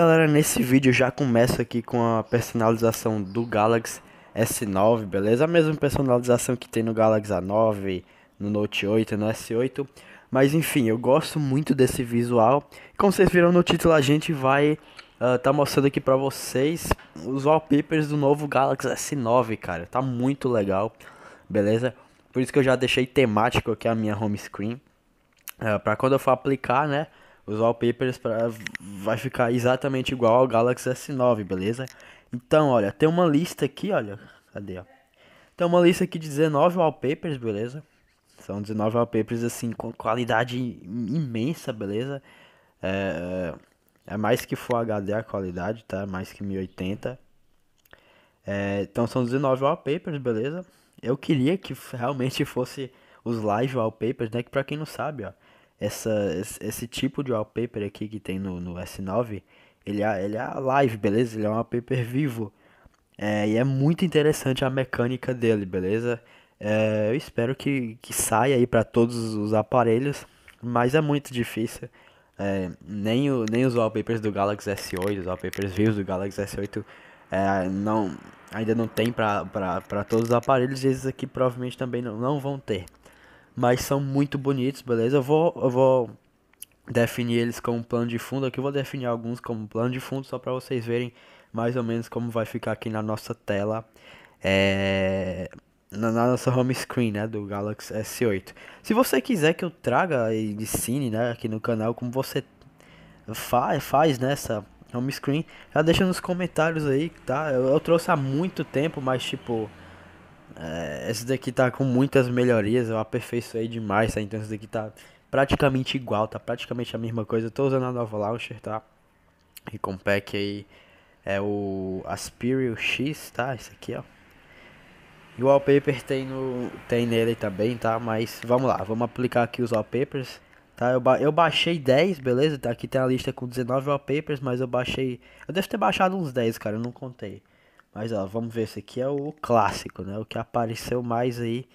galera, nesse vídeo já começa aqui com a personalização do Galaxy S9, beleza? A mesma personalização que tem no Galaxy A9, no Note 8, no S8. Mas enfim, eu gosto muito desse visual. Como vocês viram no título, a gente vai uh, tá mostrando aqui pra vocês os wallpapers do novo Galaxy S9, cara. Tá muito legal, beleza? Por isso que eu já deixei temático aqui a minha home screen. Uh, pra quando eu for aplicar, né? os wallpapers pra, vai ficar exatamente igual ao Galaxy S9, beleza? Então, olha, tem uma lista aqui, olha, cadê, ó? Tem uma lista aqui de 19 wallpapers, beleza? São 19 wallpapers, assim, com qualidade imensa, beleza? É, é mais que Full HD a qualidade, tá? Mais que 1080. É, então são 19 wallpapers, beleza? Eu queria que realmente fosse os live wallpapers, né? Que pra quem não sabe, ó essa, esse tipo de wallpaper aqui que tem no, no S9, ele é, ele é live, beleza? Ele é um wallpaper vivo. É, e é muito interessante a mecânica dele, beleza? É, eu espero que, que saia aí para todos os aparelhos, mas é muito difícil. É, nem, o, nem os wallpapers do Galaxy S8, os wallpapers vivos do Galaxy S8 é, não, ainda não tem para todos os aparelhos e esses aqui provavelmente também não, não vão ter mas são muito bonitos, beleza? Eu vou, eu vou definir eles como plano de fundo. Aqui eu vou definir alguns como plano de fundo só para vocês verem mais ou menos como vai ficar aqui na nossa tela. É, na, na, nossa home screen, né, do Galaxy S8. Se você quiser que eu traga e ensine, né, aqui no canal como você fa faz nessa home screen, já deixa nos comentários aí, tá? Eu, eu trouxe há muito tempo, mas tipo, é, essa daqui tá com muitas melhorias, eu aperfeiçoei demais, tá? Então essa daqui tá praticamente igual, tá praticamente a mesma coisa. Eu tô usando a nova launcher, tá? E com pack aí é o Aspirio X, tá? Esse aqui, ó. E o wallpaper tem, no, tem nele também, tá? Mas vamos lá, vamos aplicar aqui os wallpapers. Tá, eu, ba eu baixei 10, beleza? Tá, aqui tem a lista com 19 wallpapers, mas eu baixei... Eu devo ter baixado uns 10, cara, eu não contei. Mas ó, vamos ver, esse aqui é o clássico, né? O que apareceu mais aí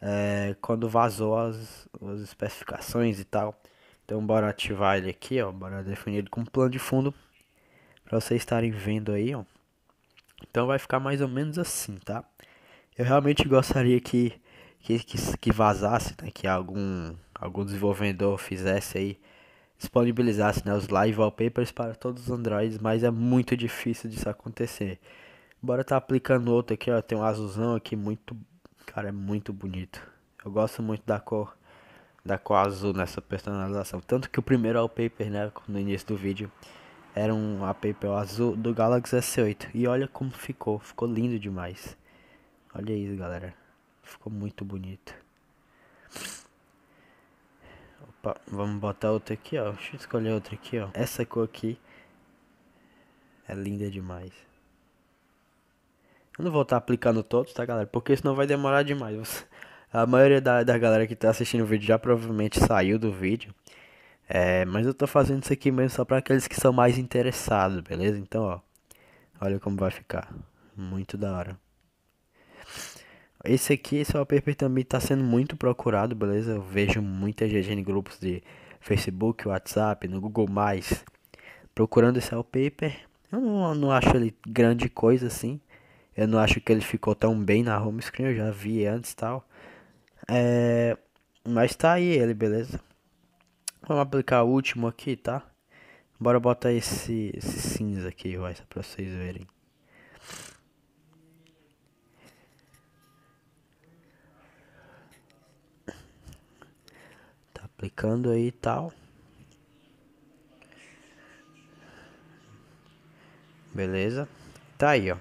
é, quando vazou as, as especificações e tal. Então bora ativar ele aqui, ó. Bora definir ele como plano de fundo. Pra vocês estarem vendo aí, ó. Então vai ficar mais ou menos assim, tá? Eu realmente gostaria que, que, que, que vazasse, né? Que algum, algum desenvolvedor fizesse aí disponibilizasse né, os live wallpapers para todos os Androids, mas é muito difícil disso acontecer. Bora tá aplicando outro aqui, ó. Tem um azulzão aqui muito... Cara, é muito bonito. Eu gosto muito da cor... Da cor azul nessa personalização. Tanto que o primeiro wallpaper, paper, né? No início do vídeo. Era um wallpaper paper azul do Galaxy S8. E olha como ficou. Ficou lindo demais. Olha isso, galera. Ficou muito bonito. Opa, vamos botar outro aqui, ó. Deixa eu escolher outro aqui, ó. Essa cor aqui. É linda demais. Eu não vou estar tá aplicando todos, tá, galera? Porque senão vai demorar demais. A maioria da, da galera que está assistindo o vídeo já provavelmente saiu do vídeo. É, mas eu estou fazendo isso aqui mesmo só para aqueles que são mais interessados, beleza? Então, ó. Olha como vai ficar. Muito da hora. Esse aqui, esse wallpaper também está sendo muito procurado, beleza? Eu vejo muita gente em grupos de Facebook, WhatsApp, no Google+, procurando esse wallpaper. Eu não, não acho ele grande coisa assim. Eu não acho que ele ficou tão bem na home screen, eu já vi antes e tal. É, mas tá aí ele, beleza? Vamos aplicar o último aqui, tá? Bora botar esse, esse cinza aqui, vai, só pra vocês verem. Tá aplicando aí e tal. Beleza? Tá aí, ó.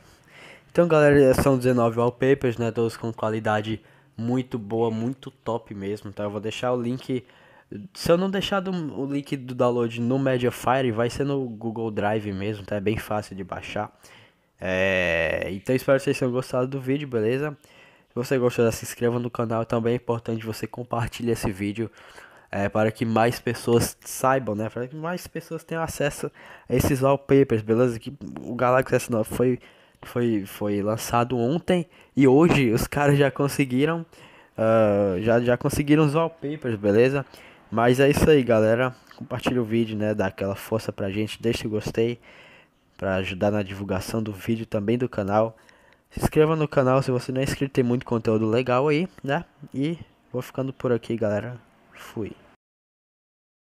Então, galera, são 19 wallpapers, né? Todos com qualidade muito boa, muito top mesmo, tá? Eu vou deixar o link. Se eu não deixar do, o link do download no Mediafire, vai ser no Google Drive mesmo, tá? É bem fácil de baixar. É... Então, espero que vocês tenham gostado do vídeo, beleza? Se você gostou, se inscreva no canal. Também é importante você compartilhar esse vídeo é, para que mais pessoas saibam, né? Para que mais pessoas tenham acesso a esses wallpapers, beleza? Que o Galaxy S9 foi foi, foi lançado ontem e hoje os caras já conseguiram uh, já, já conseguiram os wallpapers, beleza? Mas é isso aí, galera. Compartilha o vídeo, né? Dá aquela força pra gente, deixa o gostei para ajudar na divulgação do vídeo também do canal. Se inscreva no canal se você não é inscrito, tem muito conteúdo legal aí, né? E vou ficando por aqui, galera. Fui.